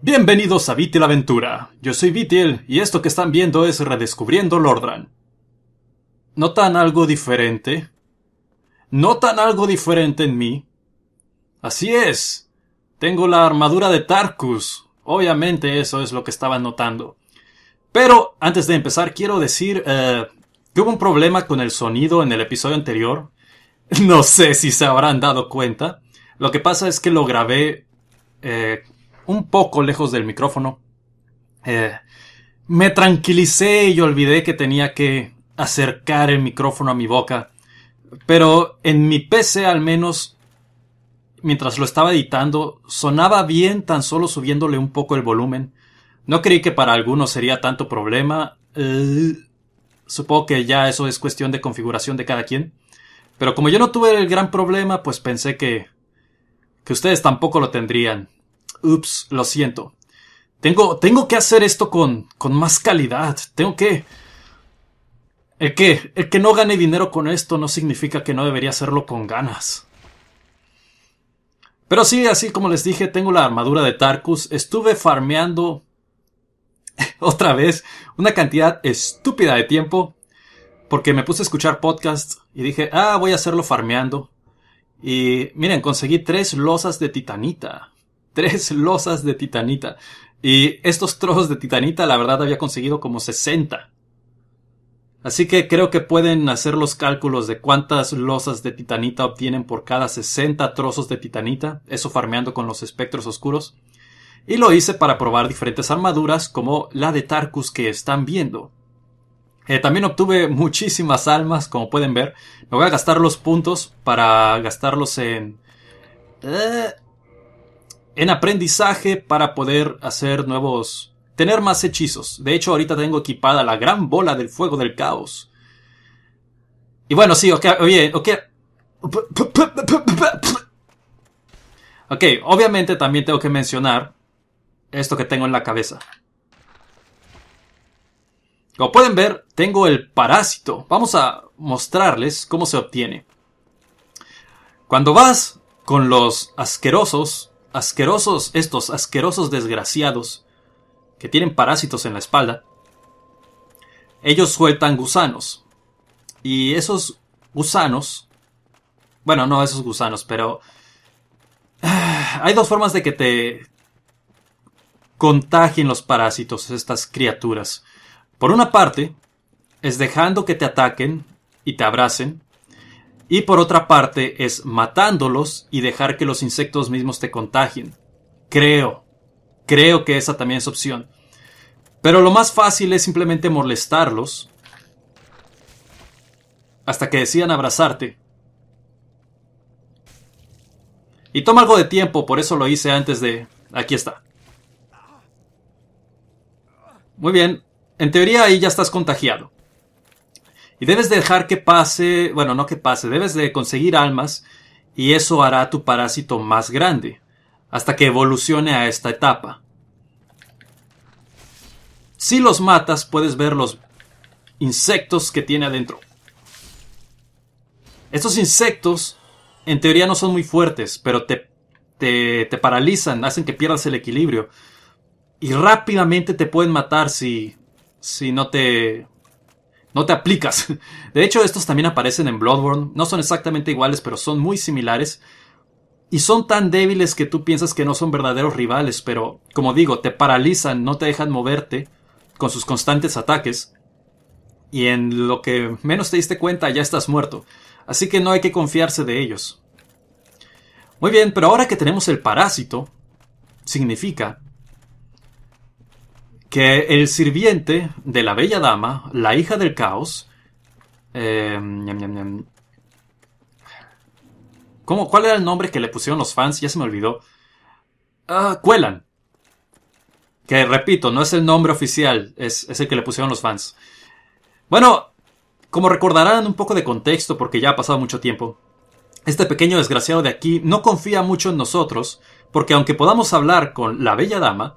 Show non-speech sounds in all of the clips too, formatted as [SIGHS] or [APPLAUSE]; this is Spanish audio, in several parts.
Bienvenidos a Vitil Aventura. Yo soy Vitil y esto que están viendo es Redescubriendo Lordran. ¿Notan algo diferente? ¿Notan algo diferente en mí? Así es. Tengo la armadura de Tarkus. Obviamente eso es lo que estaban notando. Pero antes de empezar quiero decir eh, que hubo un problema con el sonido en el episodio anterior. [LAUGHS] No sé si se habrán dado cuenta. Lo que pasa es que lo grabé eh, un poco lejos del micrófono. Eh, me tranquilicé y olvidé que tenía que acercar el micrófono a mi boca. Pero en mi PC al menos, mientras lo estaba editando, sonaba bien tan solo subiéndole un poco el volumen. No creí que para algunos sería tanto problema. Eh, supongo que ya eso es cuestión de configuración de cada quien. Pero como yo no tuve el gran problema, pues pensé que, que ustedes tampoco lo tendrían ups, lo siento. Tengo, tengo que hacer esto con, con más calidad. Tengo que... El que, el que no gane dinero con esto no significa que no debería hacerlo con ganas. Pero sí, así como les dije, tengo la armadura de Tarkus. Estuve farmeando [LAUGHS] otra vez una cantidad estúpida de tiempo porque me puse a escuchar podcasts y dije, ah, voy a hacerlo farmeando. Y miren, conseguí tres losas de titanita tres losas de titanita. Y estos trozos de titanita, la verdad, había conseguido como 60. Así que creo que pueden hacer los cálculos de cuántas losas de titanita obtienen por cada 60 trozos de titanita, eso farmeando con los espectros oscuros. Y lo hice para probar diferentes armaduras como la de Tarkus que están viendo. Eh, también obtuve muchísimas almas, como pueden ver. Me voy a gastar los puntos para gastarlos en... Eh, en aprendizaje para poder hacer nuevos, tener más hechizos. De hecho, ahorita tengo equipada la gran bola del fuego del caos. Y bueno, sí, ok, oye, Ok, obviamente también tengo que mencionar esto que tengo en la cabeza. Como pueden ver, tengo el parásito. Vamos a mostrarles cómo se obtiene. Cuando vas con los asquerosos asquerosos, estos asquerosos desgraciados, que tienen parásitos en la espalda, ellos sueltan gusanos. Y esos gusanos, bueno, no esos gusanos, pero [SIGHS] hay dos formas de que te contagien los parásitos, estas criaturas. Por una parte, es dejando que te ataquen y te abracen, y por otra parte es matándolos y dejar que los insectos mismos te contagien. Creo. Creo que esa también es opción. Pero lo más fácil es simplemente molestarlos hasta que decidan abrazarte. Y toma algo de tiempo, por eso lo hice antes de... Aquí está. Muy bien, en teoría ahí ya estás contagiado. Y debes dejar que pase, bueno, no que pase, debes de conseguir almas y eso hará tu parásito más grande, hasta que evolucione a esta etapa. Si los matas, puedes ver los insectos que tiene adentro. Estos insectos, en teoría, no son muy fuertes, pero te, te, te paralizan, hacen que pierdas el equilibrio. Y rápidamente te pueden matar si, si no te no te aplicas. [LAUGHS] De hecho, estos también aparecen en Bloodborne. No son exactamente iguales, pero son muy similares. Y son tan débiles que tú piensas que no son verdaderos rivales, pero, como digo, te paralizan, no te dejan moverte con sus constantes ataques. Y en lo que menos te diste cuenta ya estás muerto. Así que no hay que confiarse de ellos. Muy bien, pero ahora que tenemos el parásito, significa que el sirviente de la bella dama, la hija del caos, eh, ¿cuál era el nombre que le pusieron los fans? Ya se me olvidó. Ah, Cuelan. Que repito, no es el nombre oficial, es el que le pusieron los fans. Bueno, como recordarán un poco de contexto, porque ya ha pasado mucho tiempo, este pequeño desgraciado de aquí no confía mucho en nosotros, porque aunque podamos hablar con la bella dama,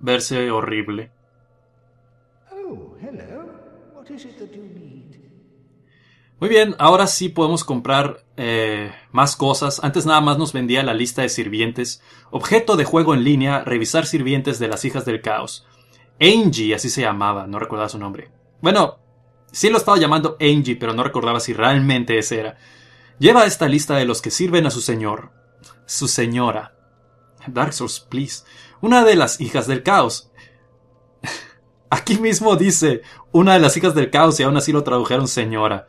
verse horrible. Oh, Muy bien, ahora sí podemos comprar eh, más cosas. Antes nada más nos vendía la lista de sirvientes. Objeto de juego en línea, revisar sirvientes de las hijas del caos. Angie, así se llamaba, no recordaba su nombre. Bueno, sí lo estaba llamando Angie, pero no recordaba si realmente ese era. Lleva esta lista de los que sirven a su señor. Su señora. Dark Souls, please. Una de las hijas del caos. [LAUGHS] Aquí mismo dice una de las hijas del caos y aún así lo tradujeron señora.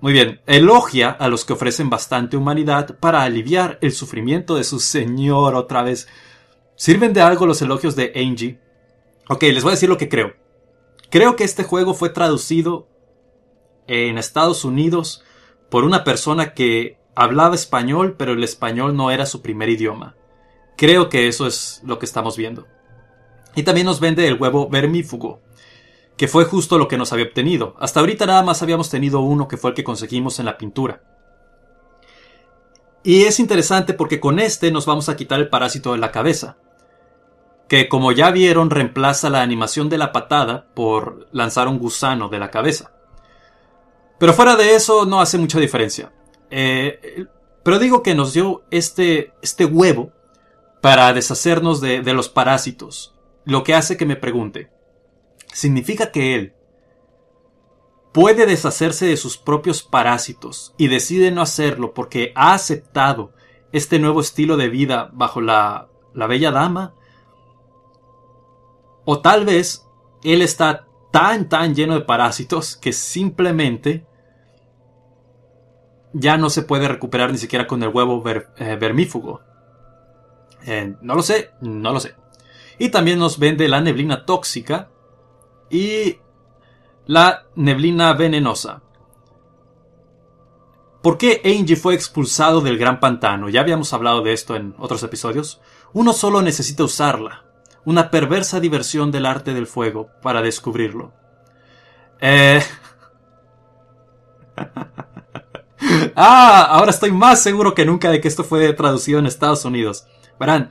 Muy bien, elogia a los que ofrecen bastante humanidad para aliviar el sufrimiento de su señor otra vez. ¿Sirven de algo los elogios de Angie? Ok, les voy a decir lo que creo. Creo que este juego fue traducido en Estados Unidos por una persona que hablaba español, pero el español no era su primer idioma. Creo que eso es lo que estamos viendo. Y también nos vende el huevo vermífugo, que fue justo lo que nos había obtenido. Hasta ahorita nada más habíamos tenido uno que fue el que conseguimos en la pintura. Y es interesante porque con este nos vamos a quitar el parásito de la cabeza, que como ya vieron reemplaza la animación de la patada por lanzar un gusano de la cabeza. Pero fuera de eso no hace mucha diferencia. Eh, pero digo que nos dio este, este huevo para deshacernos de, los parásitos. Lo que hace que me pregunte, ¿significa que él puede deshacerse de sus propios parásitos y decide no hacerlo porque ha aceptado este nuevo estilo de vida bajo la, la bella dama? O tal vez él está tan, tan lleno de parásitos que simplemente ya no se puede recuperar ni siquiera con el huevo eh, vermífugo. Eh, no lo sé, no lo sé. Y también nos vende la neblina tóxica y la neblina venenosa. ¿Por qué Angie fue expulsado del Gran Pantano? Ya habíamos hablado de esto en otros episodios. Uno solo necesita usarla. Una perversa diversión del arte del fuego para descubrirlo. Eh, [LAUGHS] ah, ahora estoy más seguro que nunca de que esto fue traducido en Estados Unidos. Verán,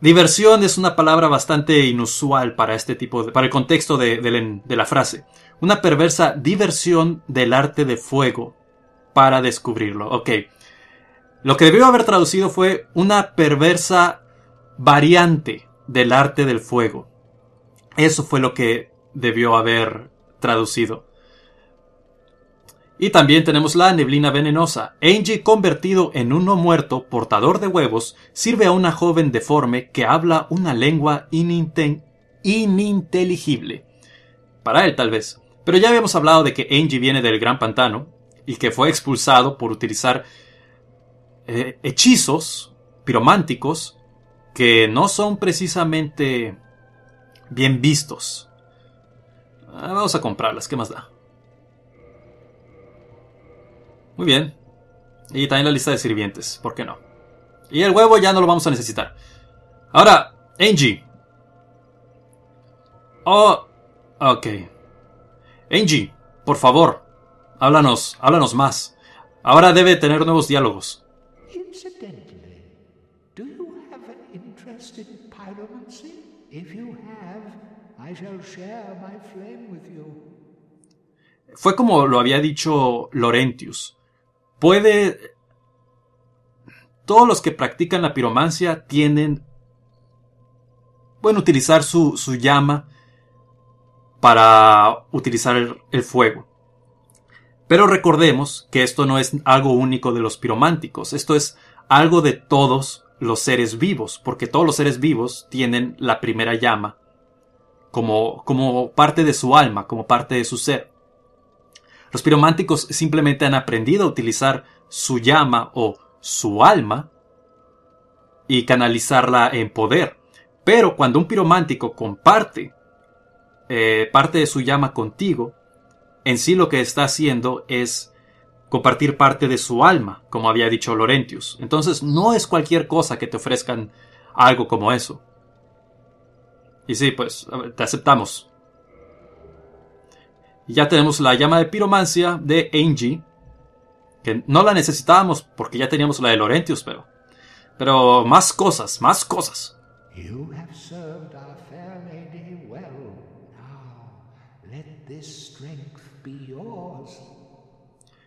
diversión es una palabra bastante inusual para este tipo de, para el contexto de, la frase. Una perversa diversión del arte de fuego para descubrirlo. Ok. Lo que debió haber traducido fue una perversa variante del arte del fuego. Eso fue lo que debió haber traducido. Y también tenemos la neblina venenosa. Angie, convertido en un no muerto, portador de huevos, sirve a una joven deforme que habla una lengua ininteligible. Para él, tal vez. Pero ya habíamos hablado de que Angie viene del Gran Pantano y que fue expulsado por utilizar eh, hechizos pirománticos que no son precisamente bien vistos. Ah, vamos a comprarlas, ¿qué más da? Muy bien. Y también la lista de sirvientes, ¿por qué no? Y el huevo ya no lo vamos a necesitar. Ahora, Angie. Oh, ok. Angie, por favor, háblanos, háblanos más. Ahora debe tener nuevos diálogos. Fue como lo había dicho Laurentius puede... Todos los que practican la piromancia tienen... Pueden utilizar su, llama para utilizar el, fuego. Pero recordemos que esto no es algo único de los pirománticos, esto es algo de todos los seres vivos, porque todos los seres vivos tienen la primera llama como, como parte de su alma, como parte de su ser. Los pirománticos simplemente han aprendido a utilizar su llama o su alma y canalizarla en poder. Pero cuando un piromántico comparte eh, parte de su llama contigo, en sí lo que está haciendo es compartir parte de su alma, como había dicho Laurentius. Entonces no es cualquier cosa que te ofrezcan algo como eso. Y sí, pues te aceptamos. Y ya tenemos la llama de piromancia de Angie. Que no la necesitábamos porque ya teníamos la de Laurentius, pero. Pero más cosas, más cosas.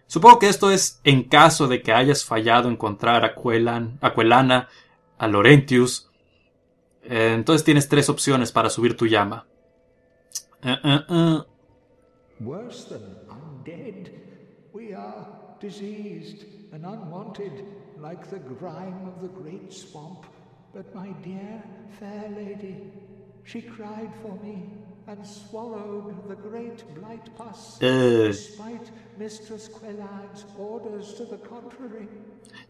Supongo que esto es en caso de que hayas fallado encontrar a, Quelan, a Quelana, a Laurentius. Eh, entonces tienes tres opciones para subir tu llama. Eh, eh, Worse than undead, we are diseased and unwanted, like the grime of the great swamp. But my dear, fair lady, she cried for me and swallowed the great blight pus, uh. despite Mistress Quellard's orders to the contrary.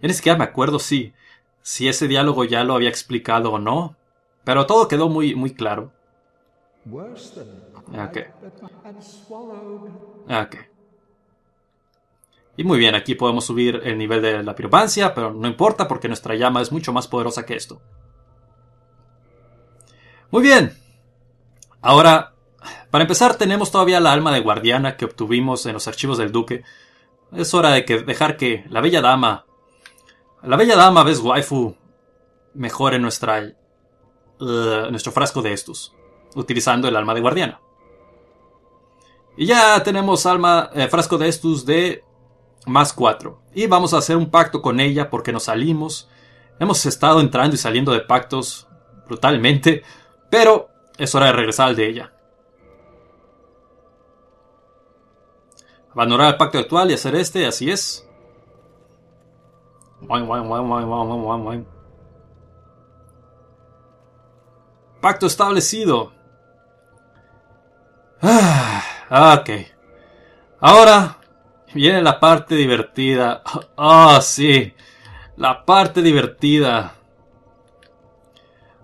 Ya que me acuerdo si, si ese diálogo ya lo había explicado o no, pero todo quedó muy, muy claro. Worse than Ah, ah, y muy bien, aquí podemos subir el nivel de la piromancia, pero no importa porque nuestra llama es mucho más poderosa que esto. Muy bien. Ahora, para empezar, tenemos todavía la alma de guardiana que obtuvimos en los archivos del duque. Es hora de que dejar que la bella dama, la bella dama ves waifu, mejore nuestra, eh, nuestro frasco de estos, utilizando el alma de guardiana. Y ya tenemos alma, eh, frasco de Estus de más 4. Y vamos a hacer un pacto con ella porque nos salimos. Hemos estado entrando y saliendo de pactos brutalmente, pero es hora de regresar al de ella. Abandonar el pacto actual y hacer este, así es. Pacto establecido. Ah. Ah, ok. Ahora viene la parte divertida. Ah, sí. La parte divertida.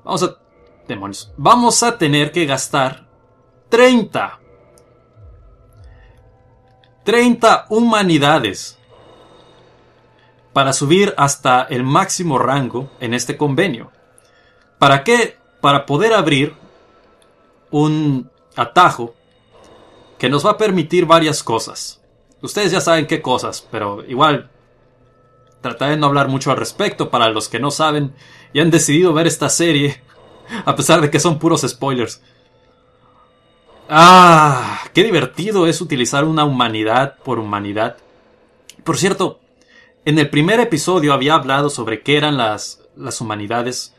Vamos a... Demonios. Vamos a tener que gastar 30. 30 humanidades. Para subir hasta el máximo rango en este convenio. ¿Para qué? Para poder abrir un atajo que nos va a permitir varias cosas. Ustedes ya saben qué cosas, pero igual trataré de no hablar mucho al respecto para los que no saben y han decidido ver esta serie, a pesar de que son puros spoilers. Ah, qué divertido es utilizar una humanidad por humanidad. Por cierto, en el primer episodio había hablado sobre qué eran las, las humanidades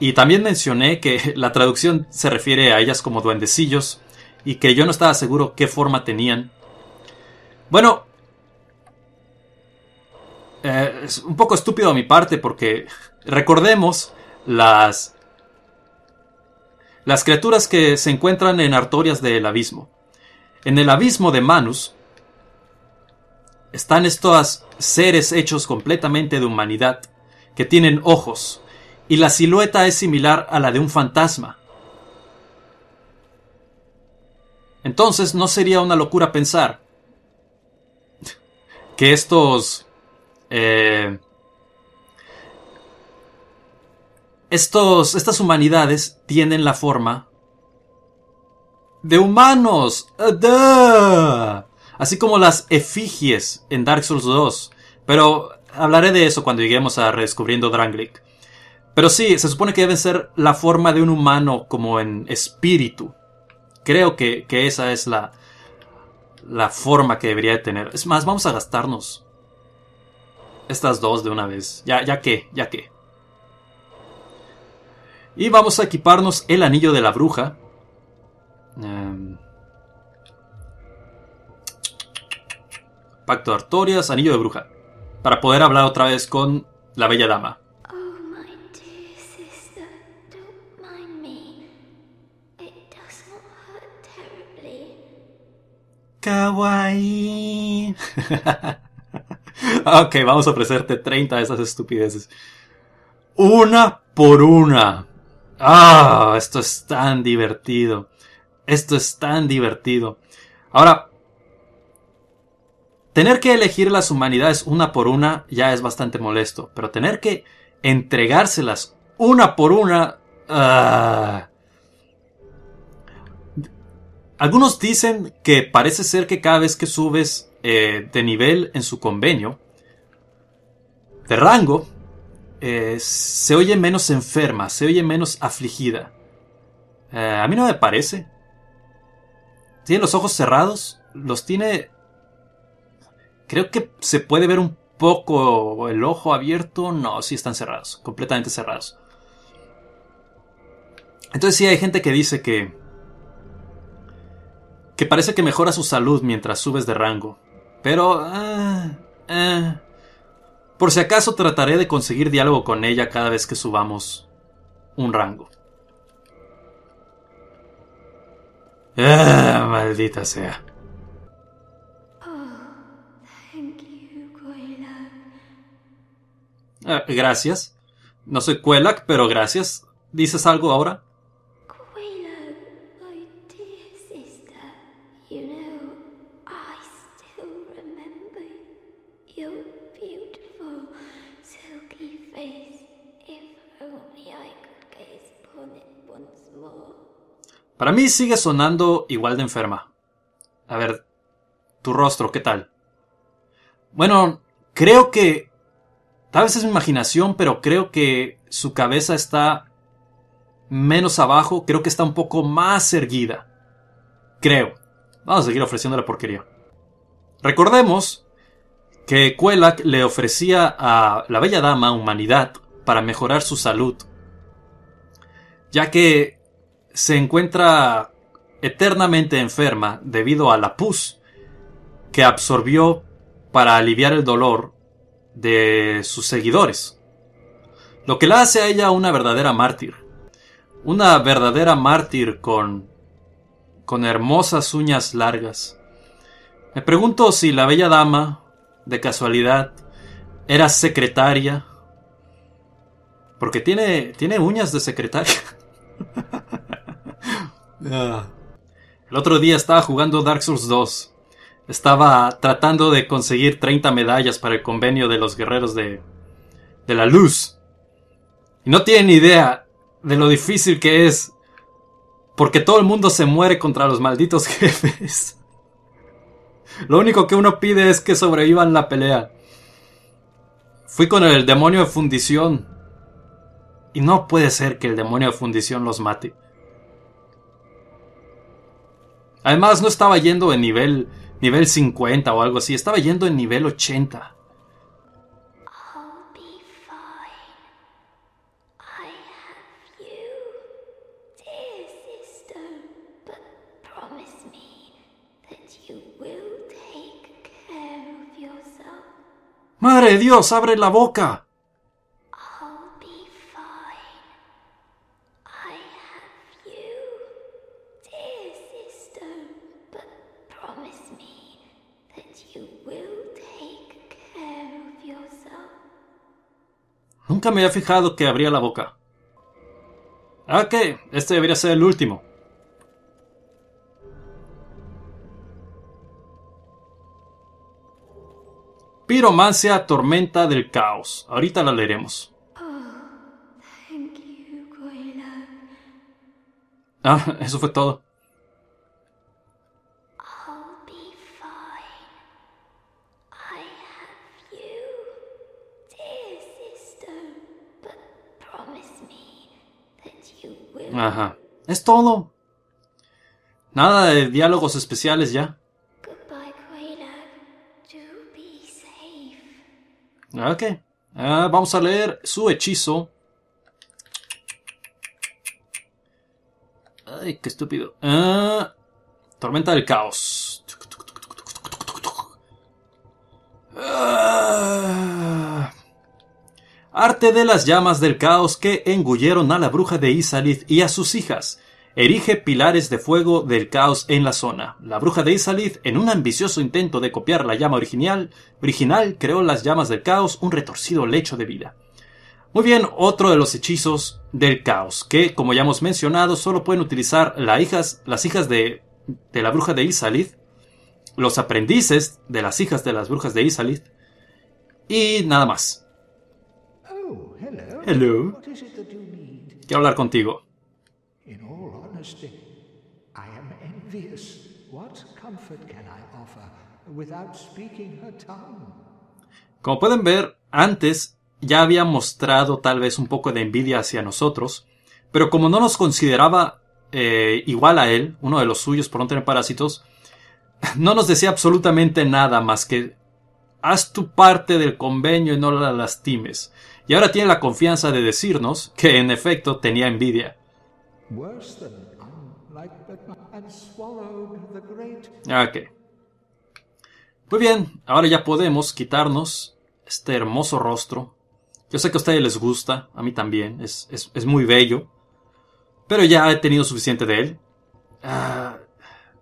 y también mencioné que la traducción se refiere a ellas como duendecillos y que yo no estaba seguro qué forma tenían. Bueno, eh, es un poco estúpido a mi parte porque recordemos las las criaturas que se encuentran en Artorias del Abismo. En el Abismo de Manus están estos seres hechos completamente de humanidad que tienen ojos y la silueta es similar a la de un fantasma. Entonces no sería una locura pensar que estos... Eh, estos estas humanidades tienen la forma de humanos. Así como las efigies en Dark Souls 2. Pero hablaré de eso cuando lleguemos a Redescubriendo Dranglick. Pero sí, se supone que deben ser la forma de un humano como en espíritu. Creo que, esa es la, la forma que debería de tener. Es más, vamos a gastarnos estas dos de una vez. Ya, ya que, ya que. Y vamos a equiparnos el anillo de la bruja. Em, Pacto de Artorias, anillo de bruja. Para poder hablar otra vez con la bella dama. Kawaii. [LAUGHS] ok, vamos a ofrecerte 30 de esas estupideces. Una por una. Ah, esto es tan divertido. Esto es tan divertido. Ahora, tener que elegir las humanidades una por una ya es bastante molesto, pero tener que entregárselas una por una... Ah, algunos dicen que parece ser que cada vez que subes eh, de nivel en su convenio, de rango, eh, se oye menos enferma, se oye menos afligida. Eh, a mí no me parece. Tiene los ojos cerrados, los tiene... Creo que se puede ver un poco el ojo abierto. No, sí están cerrados, completamente cerrados. Entonces sí hay gente que dice que que parece que mejora su salud mientras subes de rango. Pero... Ah, eh. Por si acaso trataré de conseguir diálogo con ella cada vez que subamos un rango. Ah, maldita sea. Ah, gracias. No soy Cuelac, pero gracias. ¿Dices algo ahora? Para mí sigue sonando igual de enferma. A ver, tu rostro, ¿qué tal? Bueno, creo que... Tal vez es mi imaginación, pero creo que su cabeza está menos abajo, creo que está un poco más erguida. Creo. Vamos a seguir ofreciendo la porquería. Recordemos que Cuelac le ofrecía a la bella dama humanidad para mejorar su salud, ya que se encuentra eternamente enferma debido a la pus que absorbió para aliviar el dolor de sus seguidores. Lo que la hace a ella una verdadera mártir. Una verdadera mártir con, con hermosas uñas largas. Me pregunto si la bella dama, de casualidad, era secretaria. Porque tiene, tiene uñas de secretaria. [LAUGHS] Ah. El otro día estaba jugando Dark Souls 2. Estaba tratando de conseguir 30 medallas para el convenio de los guerreros de, de la luz. Y no tienen idea de lo difícil que es. Porque todo el mundo se muere contra los malditos [LAUGHS] jefes. Lo único que uno pide es que sobrevivan la pelea. Fui con el demonio de fundición. Y no puede ser que el demonio de fundición los mate. Además, no estaba yendo en nivel, nivel 50 o algo así, estaba yendo en nivel 80. Madre de Dios, abre la boca. me había fijado que abría la boca. Ah, que este debería ser el último. Piromancia, tormenta del caos. Ahorita la leeremos. Oh, ah, eso fue todo. Ajá. Es todo. Nada de diálogos especiales ya. Ah, ok. Ah, vamos a leer su hechizo. Ay, qué estúpido. Ah, tormenta del caos arte de las llamas del caos que engulleron a la bruja de Isalith y a sus hijas. Erige pilares de fuego del caos en la zona. La bruja de Isalith, en un ambicioso intento de copiar la llama original, original creó las llamas del caos, un retorcido lecho de vida. Muy bien, otro de los hechizos del caos, que como ya hemos mencionado, solo pueden utilizar las hijas, las hijas de, de la bruja de Isalith, los aprendices de las hijas de las brujas de Isalith, y nada más hello. Quiero hablar contigo. In I am envious. What comfort can I offer without speaking her tongue? Como pueden ver, antes ya había mostrado tal vez un poco de envidia hacia nosotros, pero como no nos consideraba eh, igual a él, uno de los suyos por no tener parásitos, no nos decía absolutamente nada más que haz tu parte del convenio y no la lastimes y ahora tiene la confianza de decirnos que en efecto tenía envidia. Ok. Muy bien, ahora ya podemos quitarnos este hermoso rostro. Yo sé que a ustedes les gusta, a mí también, es, muy bello. Pero ya he tenido suficiente de él. Ah,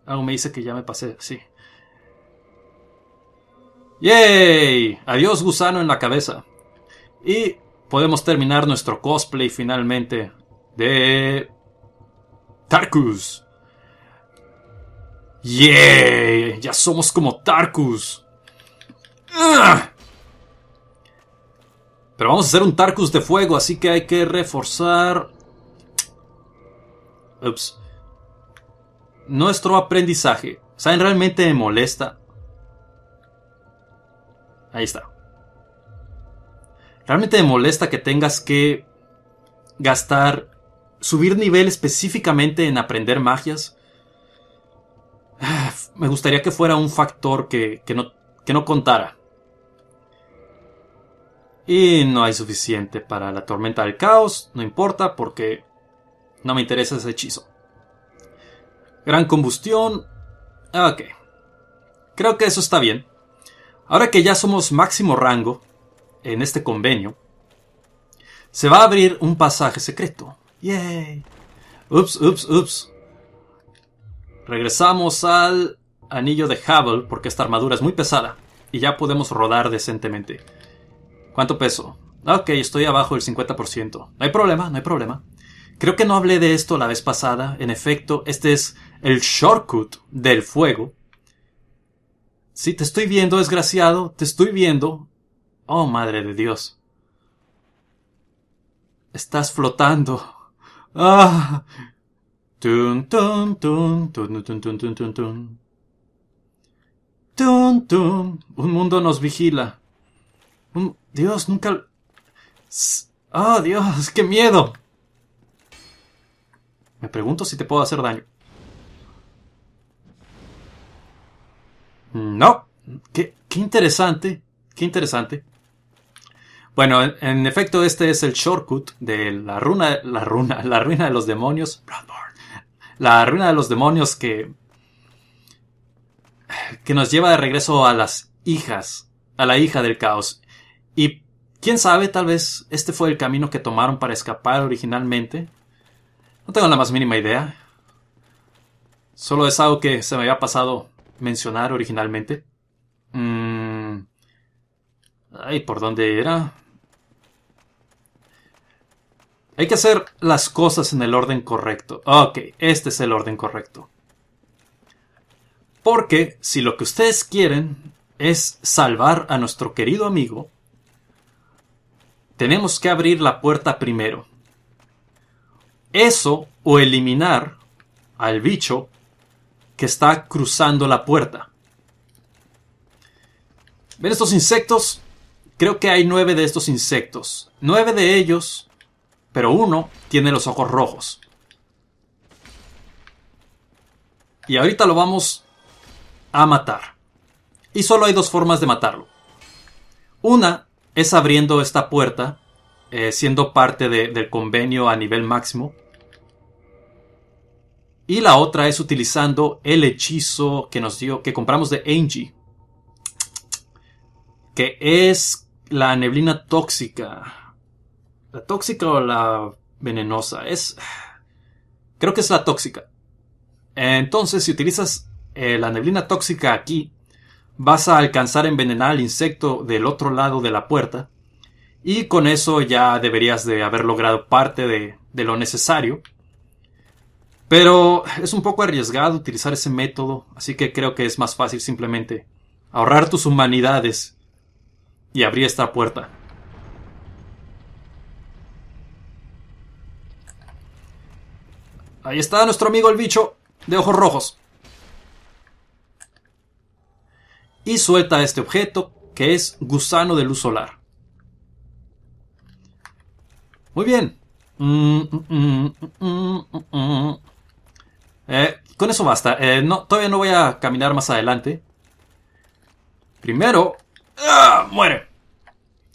algo me dice que ya me pasé, sí. ¡Yay! Adiós gusano en la cabeza. Y podemos terminar nuestro cosplay finalmente de Tarkus. ¡Yeah! Ya somos como Tarkus. Pero vamos a hacer un Tarkus de fuego, así que hay que reforzar... Ups. Nuestro aprendizaje. ¿Saben? Realmente me molesta. Ahí está. ¿Realmente te molesta que tengas que gastar, subir nivel específicamente en aprender magias? Ah, me gustaría que fuera un factor que, no, que no contara. Y no hay suficiente para la tormenta del caos, no importa porque no me interesa ese hechizo. Gran combustión. Ok. Creo que eso está bien. Ahora que ya somos máximo rango, en este convenio, se va a abrir un pasaje secreto. ¡Yay! Ups, ups, ups. Regresamos al anillo de Hubble porque esta armadura es muy pesada y ya podemos rodar decentemente. ¿Cuánto peso? Ok, estoy abajo del 50%. No hay problema, no hay problema. Creo que no hablé de esto la vez pasada. En efecto, este es el shortcut del fuego. Sí, te estoy viendo, desgraciado. Te estoy viendo. Oh, madre de Dios. Estás flotando. Ah. Un mundo nos vigila. Dios, nunca. Ah, Dios, qué miedo. Me pregunto si te puedo hacer daño. No. Qué, qué interesante. Qué interesante. Bueno, en efecto, este es el shortcut de la runa, la runa, la ruina de los demonios. La ruina de los demonios que. que nos lleva de regreso a las hijas, a la hija del caos. Y quién sabe, tal vez este fue el camino que tomaron para escapar originalmente. No tengo la más mínima idea. Solo es algo que se me había pasado mencionar originalmente. Mmm. Ay, ¿por dónde era? Hay que hacer las cosas en el orden correcto. Ok, este es el orden correcto. Porque si lo que ustedes quieren es salvar a nuestro querido amigo, tenemos que abrir la puerta primero. Eso o eliminar al bicho que está cruzando la puerta. ¿Ven estos insectos? Creo que hay nueve de estos insectos. Nueve de ellos pero uno tiene los ojos rojos. Y ahorita lo vamos a matar. Y solo hay dos formas de matarlo. Una es abriendo esta puerta, eh, siendo parte del convenio a nivel máximo. Y la otra es utilizando el hechizo que nos dio, que compramos de Angie. Que es la neblina tóxica. ¿La tóxica o la venenosa? Es... Creo que es la tóxica. Entonces, si utilizas eh, la neblina tóxica aquí, vas a alcanzar a envenenar al insecto del otro lado de la puerta. Y con eso ya deberías de haber logrado parte de, de lo necesario. Pero es un poco arriesgado utilizar ese método, así que creo que es más fácil simplemente ahorrar tus humanidades y abrir esta puerta. Ahí está nuestro amigo el bicho de ojos rojos. Y suelta este objeto que es gusano de luz solar. Muy bien. Mm, mm, mm, eh, con eso basta. Eh, no, todavía no voy a caminar más adelante. Primero... ¡ah! ¡Muere!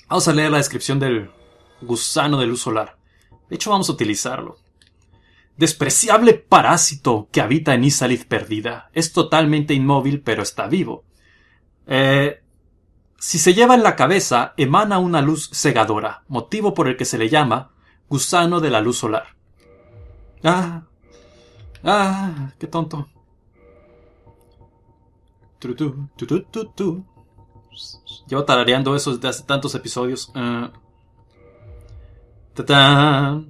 Vamos a leer la descripción del gusano de luz solar. De hecho, vamos a utilizarlo despreciable parásito que habita en Isalith perdida. Es totalmente inmóvil, pero está vivo. Eh, si se lleva en la cabeza, emana una luz cegadora, motivo por el que se le llama gusano de la luz solar. Ah, ah, qué tonto. Tutu, tutu, tutu. Llevo tarareando eso desde hace tantos episodios. Ta eh. ta.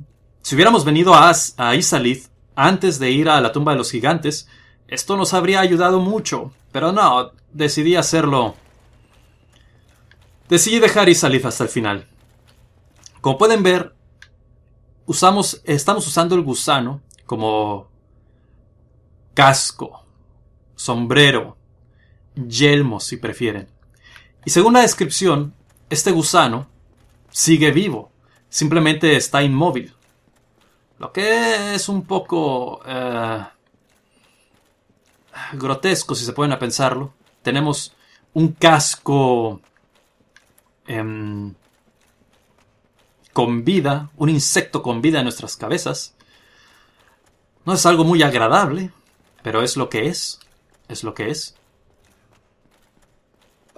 Si hubiéramos venido a, Isalith antes de ir a la tumba de los gigantes, esto nos habría ayudado mucho, pero no, decidí hacerlo. Decidí dejar Isalith hasta el final. Como pueden ver, usamos, estamos usando el gusano como casco, sombrero, yelmo si prefieren. Y según la descripción, este gusano sigue vivo, simplemente está inmóvil. Lo que es un poco eh, grotesco, si se pueden a pensarlo. Tenemos un casco em, con vida, un insecto con vida en nuestras cabezas. No es algo muy agradable, pero es lo que es. Es lo que es.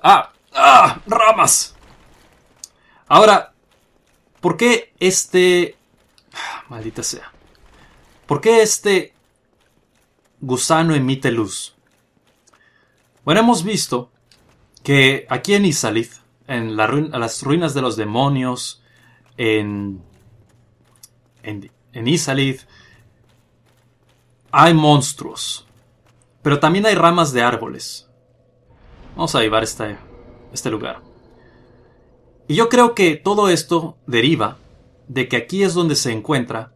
¡Ah! ¡Ah! ¡Ramas! Ahora, ¿por qué este Maldita sea. ¿Por qué este gusano emite luz? Bueno, hemos visto que aquí en Isalith, en las ruinas de los demonios, en, en, Isalith, hay monstruos. Pero también hay ramas de árboles. Vamos a llevar este, este lugar. Y yo creo que todo esto deriva de que aquí es donde se encuentra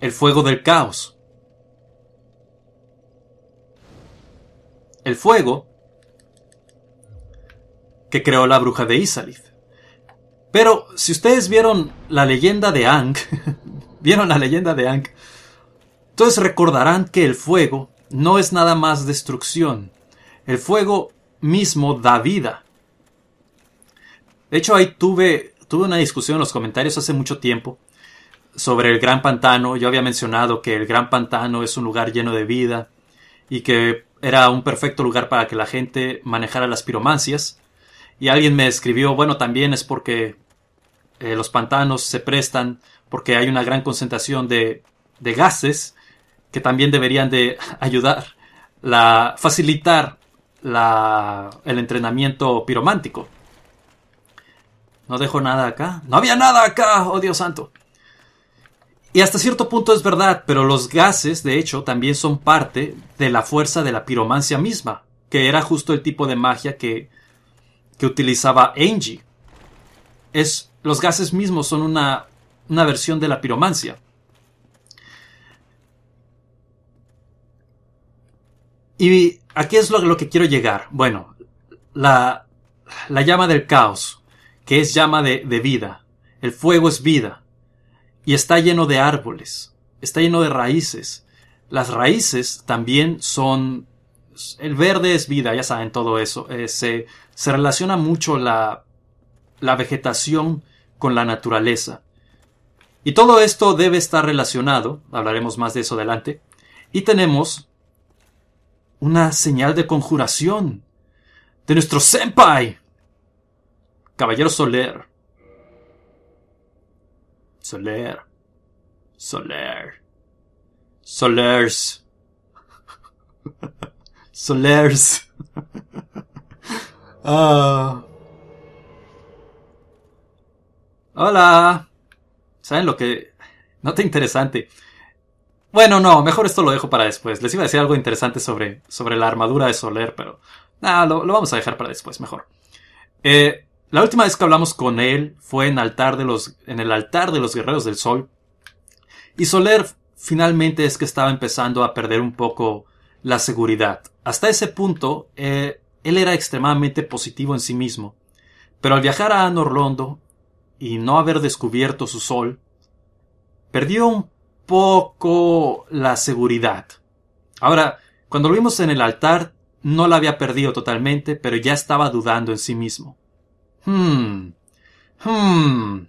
el fuego del caos. El fuego que creó la bruja de Isalith. Pero si ustedes vieron la leyenda de Ang [LAUGHS] vieron la leyenda de Ang entonces recordarán que el fuego no es nada más destrucción. El fuego mismo da vida. De hecho, ahí tuve tuve una discusión en los comentarios hace mucho tiempo sobre el Gran Pantano. Yo había mencionado que el Gran Pantano es un lugar lleno de vida y que era un perfecto lugar para que la gente manejara las piromancias. Y alguien me escribió, bueno, también es porque eh, los pantanos se prestan porque hay una gran concentración de, gases que también deberían de [LAUGHS] ayudar, a facilitar el entrenamiento piromántico. No dejo nada acá. No había nada acá, oh Dios santo. Y hasta cierto punto es verdad, pero los gases, de hecho, también son parte de la fuerza de la piromancia misma, que era justo el tipo de magia que, que utilizaba Angie. Es, los gases mismos son una, una versión de la piromancia. Y aquí es lo, lo que quiero llegar. Bueno, la, la llama del caos que es llama de, de vida. El fuego es vida. Y está lleno de árboles, está lleno de raíces. Las raíces también son... El verde es vida, ya saben todo eso. Eh, se, se, relaciona mucho la, la vegetación con la naturaleza. Y todo esto debe estar relacionado, hablaremos más de eso adelante, y tenemos una señal de conjuración de nuestro senpai. Caballero Soler. Soler. Soler. Solers. [LAUGHS] Solers. [LAUGHS] Ah. Hola. ¿Saben lo que... te interesante. Bueno, no, mejor esto lo dejo para después. Les iba a decir algo interesante sobre, sobre la armadura de Soler, pero... nada, lo, lo vamos a dejar para después, mejor. Eh, la última vez que hablamos con él fue en, el altar de los guerreros del sol. Y Soler finalmente es que estaba empezando a perder un poco la seguridad. Hasta ese punto, eh, él era extremadamente positivo en sí mismo. Pero al viajar a Anor y no haber descubierto su sol, perdió un poco la seguridad. Ahora, cuando lo vimos en el altar, no la había perdido totalmente, pero ya estaba dudando en sí mismo. Hmm. Hmm.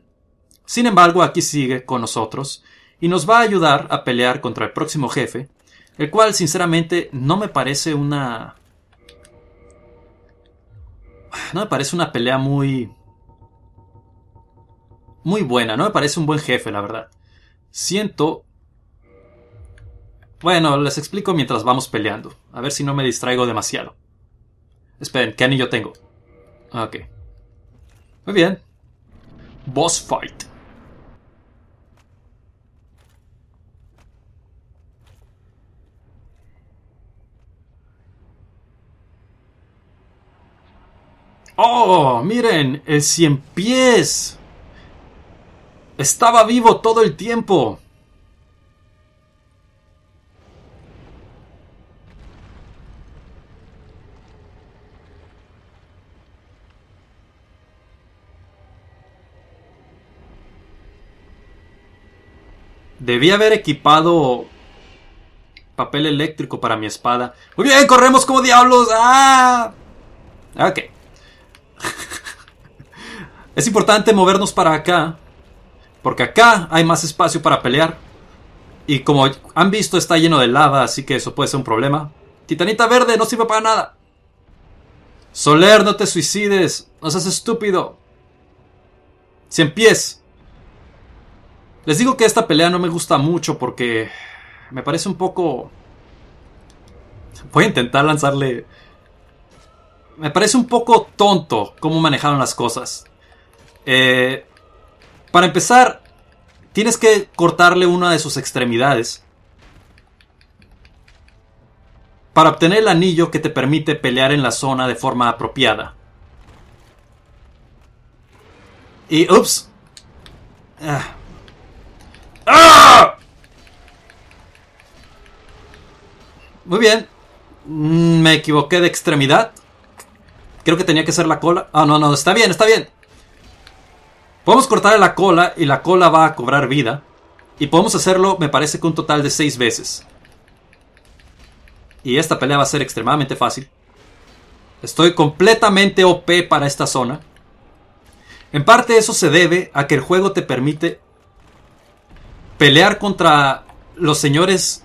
Sin embargo, aquí sigue con nosotros y nos va a ayudar a pelear contra el próximo jefe, el cual sinceramente no me parece una... No me parece una pelea muy... Muy buena, no me parece un buen jefe, la verdad. Siento... Bueno, les explico mientras vamos peleando, a ver si no me distraigo demasiado. Esperen, ¿qué anillo tengo? Ok. Muy bien. Boss fight. ¡Oh! Miren, el cien pies. Estaba vivo todo el tiempo. Debí haber equipado papel eléctrico para mi espada. Muy bien, corremos como diablos. ¡Ah! Ok. [LAUGHS] es importante movernos para acá. Porque acá hay más espacio para pelear. Y como han visto, está lleno de lava, así que eso puede ser un problema. Titanita verde, no sirve para nada. Soler, no te suicides. No seas estúpido. ¡Si pies. Les digo que esta pelea no me gusta mucho porque me parece un poco... Voy a intentar lanzarle... Me parece un poco tonto cómo manejaron las cosas. Eh, para empezar, tienes que cortarle una de sus extremidades. Para obtener el anillo que te permite pelear en la zona de forma apropiada. Y, ups. Ah. ¡Ah! Muy bien. Mm, me equivoqué de extremidad. Creo que tenía que ser la cola. Ah, no, no, está bien, está bien. Podemos cortar la cola y la cola va a cobrar vida. Y podemos hacerlo, me parece que un total de seis veces. Y esta pelea va a ser extremadamente fácil. Estoy completamente OP para esta zona. En parte eso se debe a que el juego te permite pelear contra los señores.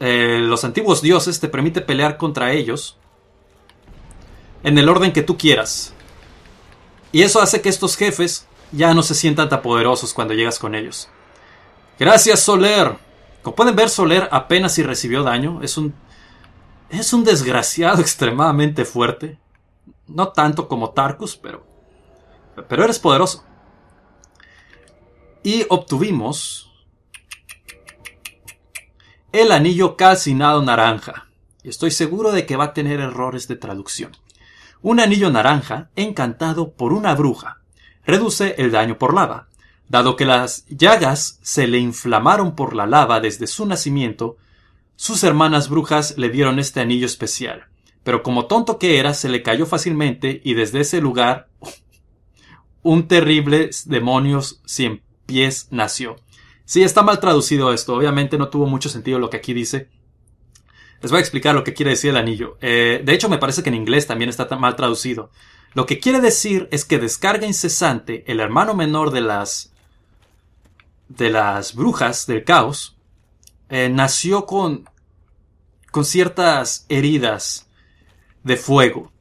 Eh, los antiguos dioses te permite pelear contra ellos en el orden que tú quieras. Y eso hace que estos jefes ya no se sientan tan poderosos cuando llegas con ellos. Gracias Soler. Como pueden ver, Soler apenas si recibió daño. Es un, es un desgraciado [LAUGHS] extremadamente fuerte. No tanto como Tarkus, pero... Pero eres poderoso y obtuvimos el anillo calcinado naranja. Estoy seguro de que va a tener errores de traducción. Un anillo naranja encantado por una bruja. Reduce el daño por lava. Dado que las llagas se le inflamaron por la lava desde su nacimiento, sus hermanas brujas le dieron este anillo especial. Pero como tonto que era, se le cayó fácilmente y desde ese lugar [LAUGHS] un terrible demonios siempre pies nació. Sí, está mal traducido esto. Obviamente no tuvo mucho sentido lo que aquí dice. Les voy a explicar lo que quiere decir el anillo. Eh, de hecho, me parece que en inglés también está mal traducido. Lo que quiere decir es que descarga incesante, el hermano menor de las de las brujas del caos, eh, nació con con ciertas heridas de fuego.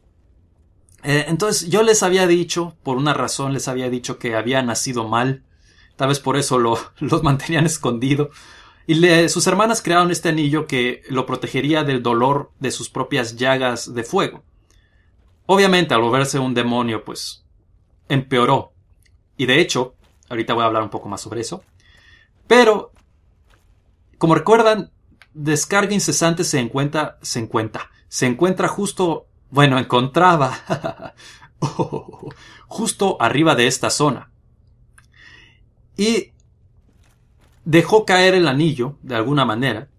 Eh, entonces yo les había dicho, por una razón les había dicho que había nacido mal, Tal vez por eso lo, [LAUGHS] mantenían escondido. Y sus hermanas crearon este anillo que lo protegería del dolor de sus propias llagas de fuego. Obviamente, al volverse un demonio, pues empeoró. Y de hecho, ahorita voy a hablar un poco más sobre eso. Pero, como recuerdan, Descarga Incesante se encuentra, se encuentra, se encuentra justo, bueno, encontraba, [LAUGHS] oh, justo arriba de esta zona y dejó caer el anillo de alguna manera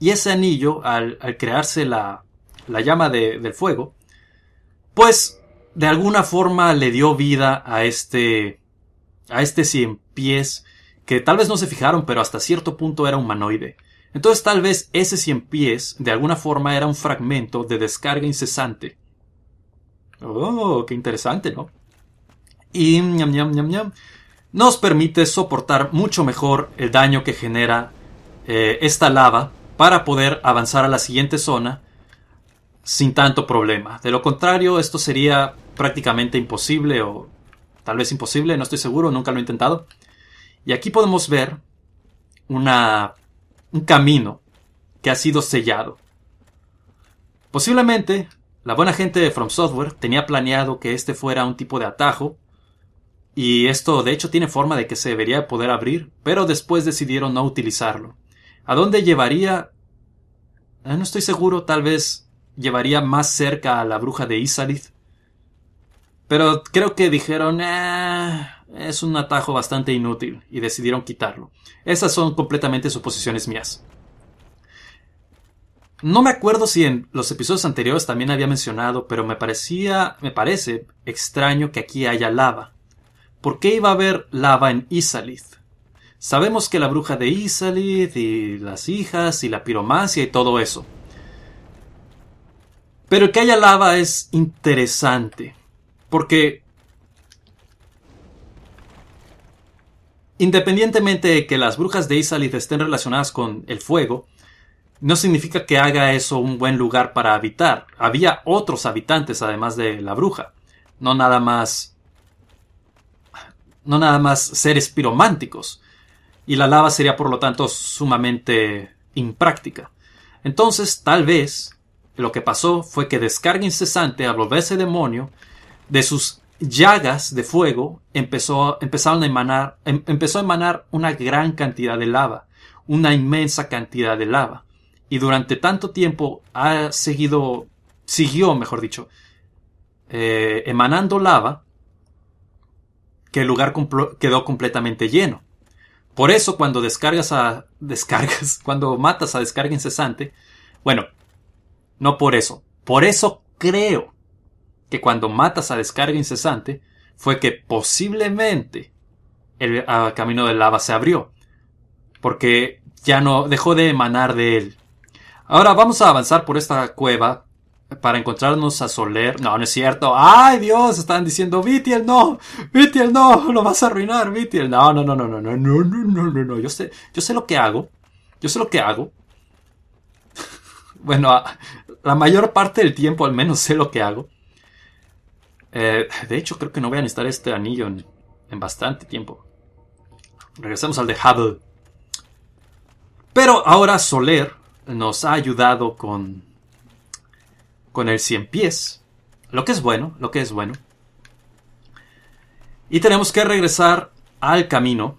y ese anillo al, crearse la, la llama del fuego pues de alguna forma le dio vida a este a este cien pies que tal vez no se fijaron pero hasta cierto punto era humanoide entonces tal vez ese cien pies de alguna forma era un fragmento de descarga incesante oh qué interesante no y ñam ñam ñam ñam nos permite soportar mucho mejor el daño que genera eh, esta lava para poder avanzar a la siguiente zona sin tanto problema. De lo contrario, esto sería prácticamente imposible o tal vez imposible, no estoy seguro, nunca lo he intentado. Y aquí podemos ver una, un camino que ha sido sellado. Posiblemente la buena gente de From Software tenía planeado que este fuera un tipo de atajo y esto de hecho tiene forma de que se debería poder abrir, pero después decidieron no utilizarlo. ¿A dónde llevaría? Ah, no estoy seguro, tal vez llevaría más cerca a la bruja de Isalith. Pero creo que dijeron, ah, es un atajo bastante inútil y decidieron quitarlo. Esas son completamente suposiciones mías. No me acuerdo si en los episodios anteriores también había mencionado, pero me parecía, me parece extraño que aquí haya lava. ¿Por qué iba a haber lava en Isalith? Sabemos que la bruja de Isalith y las hijas y la piromancia y todo eso. Pero que haya lava es interesante. Porque Independientemente de que las brujas de Isalith estén relacionadas con el fuego, no significa que haga eso un buen lugar para habitar. Había otros habitantes además de la bruja, no nada más no nada más seres pirománticos, y la lava sería por lo tanto sumamente impráctica. Entonces, tal vez, lo que pasó fue que descarga incesante al volverse demonio, de sus llagas de fuego empezó, empezaron a emanar, em, empezó a emanar una gran cantidad de lava, una inmensa cantidad de lava. Y durante tanto tiempo ha seguido, siguió, mejor dicho, eh, emanando lava que el lugar quedó completamente lleno. Por eso cuando descargas a [LAUGHS] descargas, cuando matas a descarga incesante, bueno, no por eso, por eso creo que cuando matas a descarga incesante fue que posiblemente el camino de lava se abrió, porque ya no dejó de emanar de él. Ahora vamos a avanzar por esta cueva para encontrarnos a Soler. No, no es cierto. ¡Ay, Dios! Están diciendo, Vitiel, no. Vitiel, no. Lo vas a arruinar, Vitiel. No, no, no, no, no, no, no, no, no, no. Yo sé, yo sé lo que hago. Yo sé lo que hago. bueno, la mayor parte del tiempo al menos sé lo que hago. de hecho, creo que no voy a necesitar este anillo en, bastante tiempo. Regresemos al de Hubble. Pero ahora Soler nos ha ayudado con con el 100 pies. Lo que es bueno, lo que es bueno. Y tenemos que regresar al camino.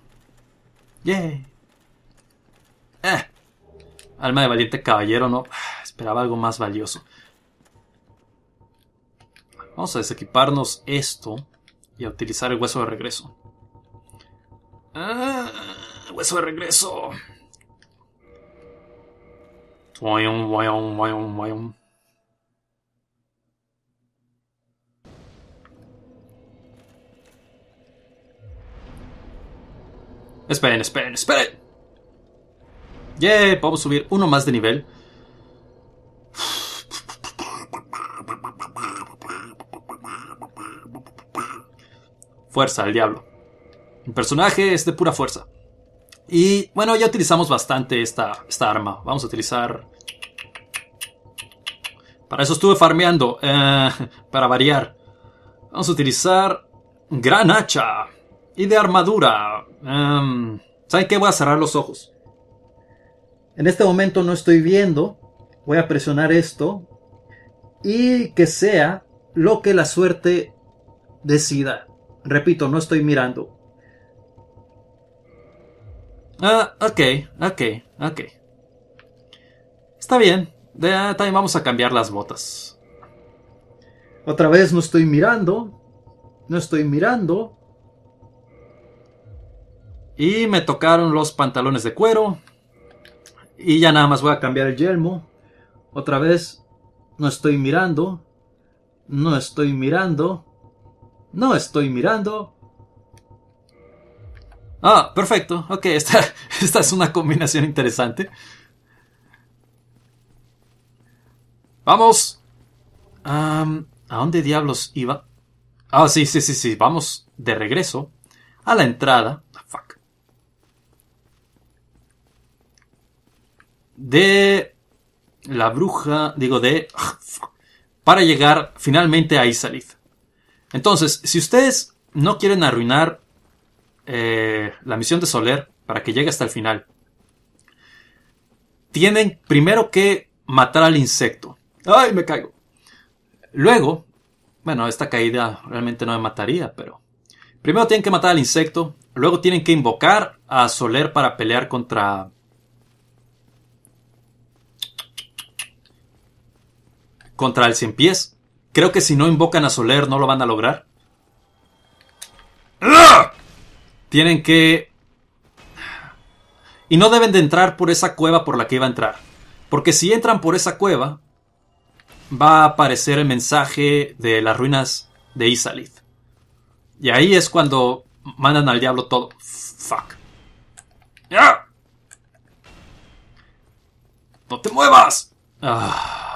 ¡Yay! Eh. Alma de valiente caballero, no. Ah, esperaba algo más valioso. Vamos a desequiparnos esto y a utilizar el hueso de regreso. Ah, hueso de regreso. Esperen, esperen, esperen. Yeah, podemos subir uno más de nivel. Fuerza, el diablo. El personaje es de pura fuerza. Y bueno, ya utilizamos bastante esta, esta arma. Vamos a utilizar... Para eso estuve farmeando. Eh, [LAUGHS] para variar. Vamos a utilizar... Gran hacha. Y de armadura. Em, ¿Saben ¿Sabes qué? Voy a cerrar los ojos. En este momento no estoy viendo. Voy a presionar esto. Y que sea lo que la suerte decida. Repito, no estoy mirando. Ah, ok, ok, ok. Está bien. De, ah, también vamos a cambiar las botas. Otra vez no estoy mirando. No estoy mirando. Y me tocaron los pantalones de cuero. Y ya nada más voy a cambiar el yelmo. Otra vez, no estoy mirando. No estoy mirando. No estoy mirando. Ah, perfecto. Ok, [LAUGHS] esta, es una combinación interesante. Vamos. ¿A dónde diablos iba? Ah, sí, sí, sí, sí. Vamos de regreso a la entrada. Ah, fuck. de la bruja, digo de... para llegar finalmente a Isalith. Entonces, si ustedes no quieren arruinar eh, la misión de Soler para que llegue hasta el final, tienen primero que matar al insecto. ¡Ay, me caigo! Luego, bueno, esta caída realmente no me mataría, pero... Primero tienen que matar al insecto, luego tienen que invocar a Soler para pelear contra contra el Cien Pies. Creo que si no invocan a Soler no lo van a lograr. Tienen que... Y no deben de entrar por esa cueva por la que iba a entrar. Porque si entran por esa cueva, va a aparecer el mensaje de las ruinas de Isalith. Y ahí es cuando mandan al diablo todo. Fuck. ¡No te muevas! Ah.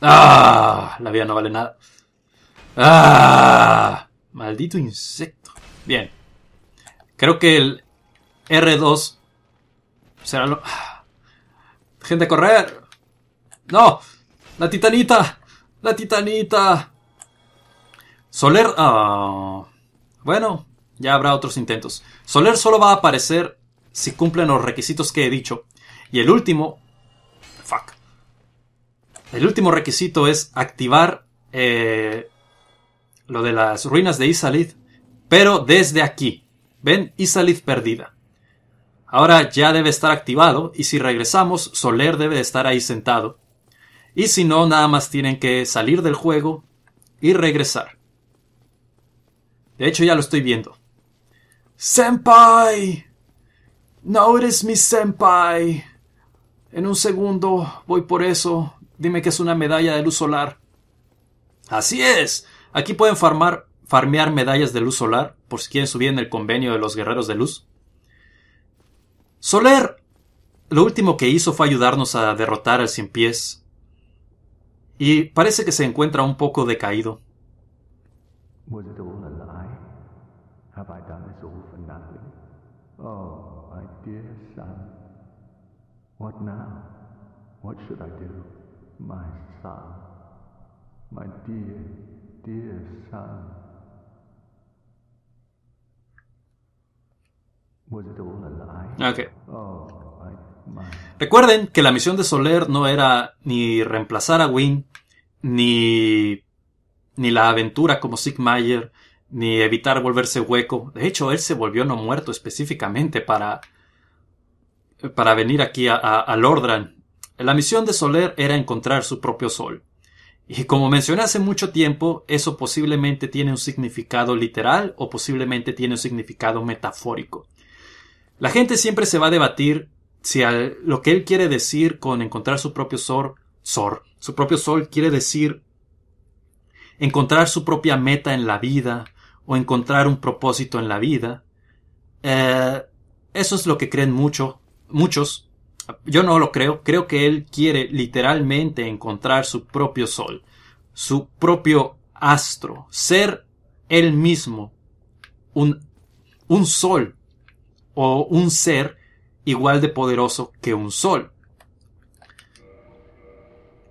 ¡Ah! La vida no vale nada. ¡Ah! Maldito insecto. Bien. Creo que el R2 será lo... Ah, gente, correr. No. La titanita. La titanita. Soler... Ah, bueno, ya habrá otros intentos. Soler solo va a aparecer si cumplen los requisitos que he dicho. Y el último el último requisito es activar eh, lo de las ruinas de Isalith, pero desde aquí. ¿Ven? Isalith perdida. Ahora ya debe estar activado y si regresamos, Soler debe estar ahí sentado. Y si no, nada más tienen que salir del juego y regresar. De hecho, ya lo estoy viendo. ¡Senpai! ¡No eres mi senpai. En un segundo voy por eso. Dime que es una medalla de luz solar. Así es. Aquí pueden farmar, farmear medallas de luz solar, por si quieren subir en el convenio de los guerreros de luz. Soler, lo último que hizo fue ayudarnos a derrotar al sin pies. Y parece que se encuentra un poco decaído. What now? What should I do? my son, my dear, dear son. Oh, Recuerden que la misión de Soler no era ni reemplazar a Win ni, ni la aventura como Sig ni evitar volverse hueco. De hecho, él se volvió no muerto específicamente para, para venir aquí a, a Lordran la misión de Soler era encontrar su propio sol. Y como mencioné hace mucho tiempo, eso posiblemente tiene un significado literal o posiblemente tiene un significado metafórico. La gente siempre se va a debatir si lo que él quiere decir con encontrar su propio sol, sol, su propio sol quiere decir encontrar su propia meta en la vida o encontrar un propósito en la vida. Eh, eso es lo que creen mucho, muchos, yo no lo creo, creo que él quiere literalmente encontrar su propio sol, su propio astro, ser él mismo, un, sol o un ser igual de poderoso que un sol.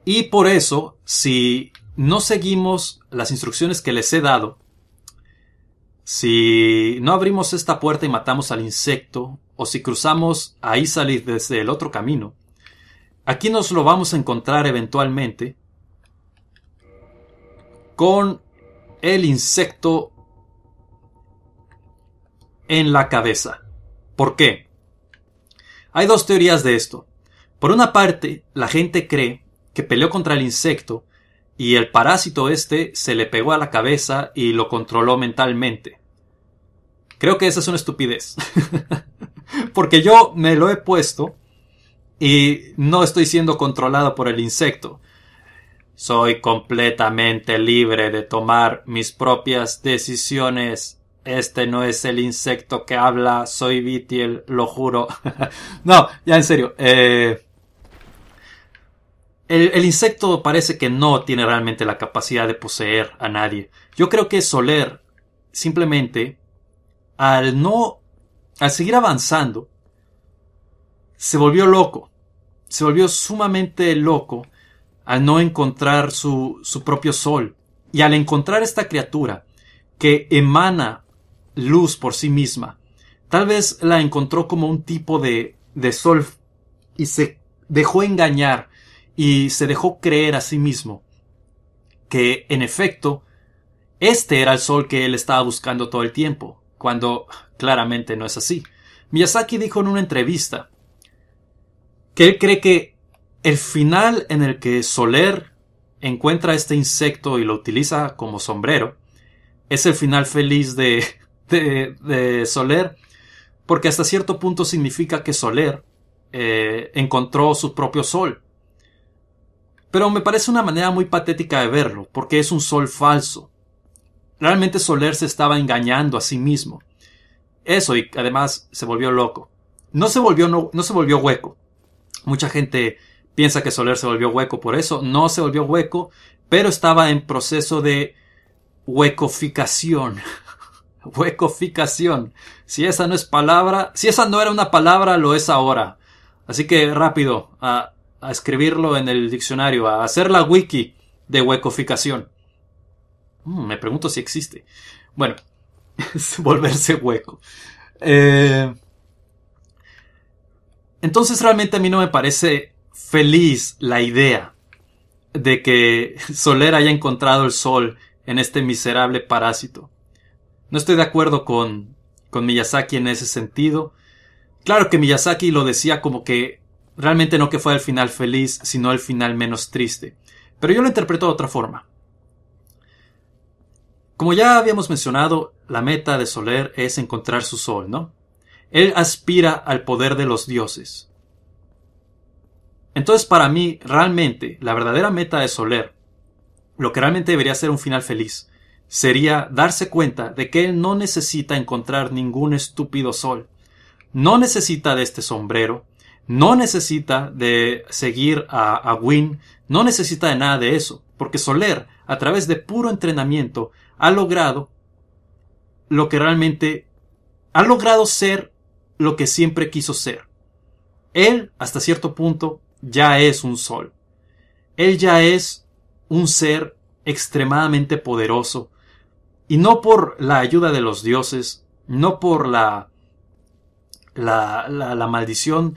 Y por eso, si no seguimos las instrucciones que les he dado, si no abrimos esta puerta y matamos al insecto o si cruzamos ahí salir desde el otro camino, aquí nos lo vamos a encontrar eventualmente con el insecto en la cabeza. ¿Por qué? Hay dos teorías de esto. Por una parte, la gente cree que peleó contra el insecto y el parásito este se le pegó a la cabeza y lo controló mentalmente. Creo que esa es una estupidez. [LAUGHS] porque yo me lo he puesto y no estoy siendo controlado por el insecto. Soy completamente libre de tomar mis propias decisiones. Este no es el insecto que habla, soy Vitiel, lo juro. [LAUGHS] no, ya en serio. Eh, el, el, insecto parece que no tiene realmente la capacidad de poseer a nadie. Yo creo que Soler simplemente, al no al seguir avanzando, se volvió loco, se volvió sumamente loco al no encontrar su, propio sol. Y al encontrar esta criatura que emana luz por sí misma, tal vez la encontró como un tipo de, de sol y se dejó engañar y se dejó creer a sí mismo que, en efecto, este era el sol que él estaba buscando todo el tiempo, cuando claramente no es así. Miyazaki dijo en una entrevista que él cree que el final en el que Soler encuentra este insecto y lo utiliza como sombrero es el final feliz de, [LAUGHS] de, Soler, porque hasta cierto punto significa que Soler eh, encontró su propio sol. Pero me parece una manera muy patética de verlo, porque es un sol falso. Realmente Soler se estaba engañando a sí mismo. Eso y además se volvió loco. No se volvió, no, se volvió hueco. Mucha gente piensa que Soler se volvió hueco por eso. No se volvió hueco, pero estaba en proceso de huecoficación. [LAUGHS] huecoficación. Si esa no es palabra, si esa no era una palabra, lo es ahora. Así que rápido, a, a escribirlo en el diccionario, a hacer la wiki de huecoficación. Mm, me pregunto si existe. Bueno, [LAUGHS] es volverse hueco. Eh, entonces realmente a mí no me parece feliz la idea de que [LAUGHS] Soler haya encontrado el sol en este miserable parásito. No estoy de acuerdo con, con Miyazaki en ese sentido. Claro que Miyazaki lo decía como que realmente no que fue el final feliz, sino el final menos triste. Pero yo lo interpreto de otra forma. Como ya habíamos mencionado, la meta de Soler es encontrar su sol, ¿no? Él aspira al poder de los dioses. Entonces, para mí, realmente, la verdadera meta de Soler, lo que realmente debería ser un final feliz, sería darse cuenta de que él no necesita encontrar ningún estúpido sol. No necesita de este sombrero, no necesita de seguir a, a no necesita de nada de eso, porque Soler, a través de puro entrenamiento, ha logrado lo que realmente ha logrado ser lo que siempre quiso ser. Él, hasta cierto punto, ya es un sol. Él ya es un ser extremadamente poderoso, y no por la ayuda de los dioses, no por la, la, maldición,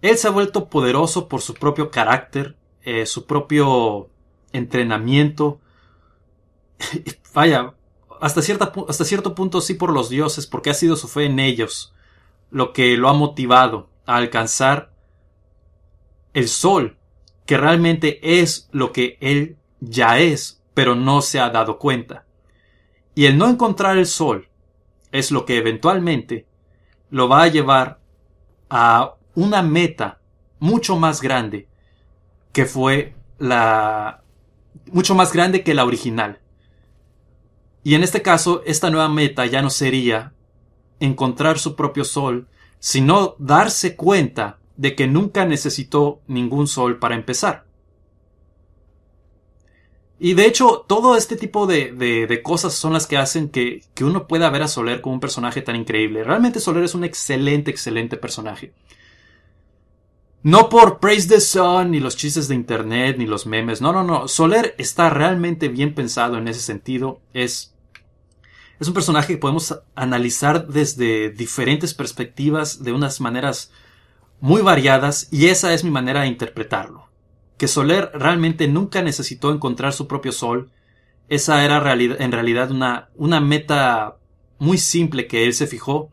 él se ha vuelto poderoso por su propio carácter, eh, su propio entrenamiento, [LAUGHS] vaya, hasta, cierta, hasta cierto punto sí por los dioses, porque ha sido su fe en ellos lo que lo ha motivado a alcanzar el sol, que realmente es lo que él ya es, pero no se ha dado cuenta. Y el no encontrar el sol es lo que eventualmente lo va a llevar a una meta mucho más grande que fue la mucho más grande que la original. Y en este caso, esta nueva meta ya no sería encontrar su propio sol, sino darse cuenta de que nunca necesitó ningún sol para empezar. Y de hecho, todo este tipo de, cosas son las que hacen que, que, uno pueda ver a Soler como un personaje tan increíble. Realmente Soler es un excelente, excelente personaje. No por Praise the Sun, ni los chistes de internet, ni los memes. No, no, no. Soler está realmente bien pensado en ese sentido. Es, es un personaje que podemos analizar desde diferentes perspectivas, de unas maneras muy variadas, y esa es mi manera de interpretarlo. Que Soler realmente nunca necesitó encontrar su propio sol. Esa era en realidad una, una meta muy simple que él se fijó.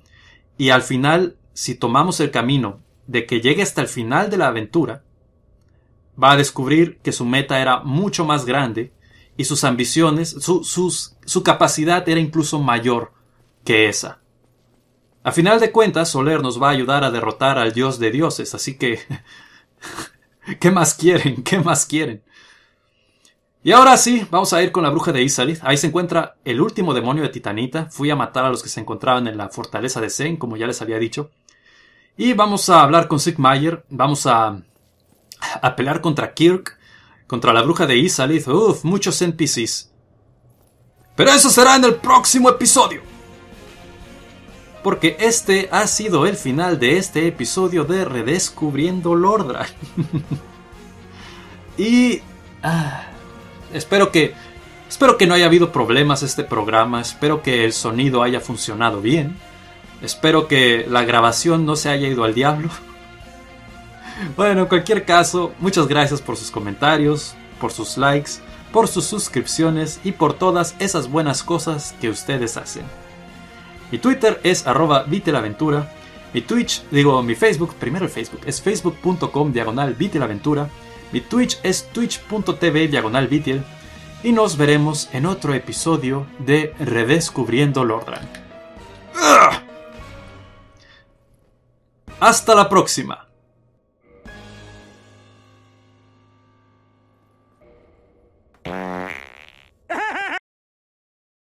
Y al final, si tomamos el camino de que llegue hasta el final de la aventura, va a descubrir que su meta era mucho más grande y sus ambiciones, su, sus, su capacidad era incluso mayor que esa. A final de cuentas, Soler nos va a ayudar a derrotar al dios de dioses, así que... [LAUGHS] ¿Qué más quieren? ¿Qué más quieren? Y ahora sí, vamos a ir con la bruja de Isalith. Ahí se encuentra el último demonio de Titanita. Fui a matar a los que se encontraban en la fortaleza de Zen, como ya les había dicho. Y vamos a hablar con Sigmayer, vamos a, a pelear contra Kirk, contra la bruja de Isalith, uff, muchos NPCs. Pero eso será en el próximo episodio. Porque este ha sido el final de este episodio de Redescubriendo Lordra. [LAUGHS] y... Ah, espero que... Espero que no haya habido problemas este programa, espero que el sonido haya funcionado bien. Espero que la grabación no se haya ido al diablo. Bueno, en cualquier caso, muchas gracias por sus comentarios, por sus likes, por sus suscripciones y por todas esas buenas cosas que ustedes hacen. Mi Twitter es arroba vitelaventura. Mi Twitch, digo mi Facebook, primero el Facebook, es facebook.com diagonal vitelaventura. Mi Twitch es twitch.tv diagonal vitel. Y nos veremos en otro episodio de Redescubriendo Lordran. Hasta la próxima.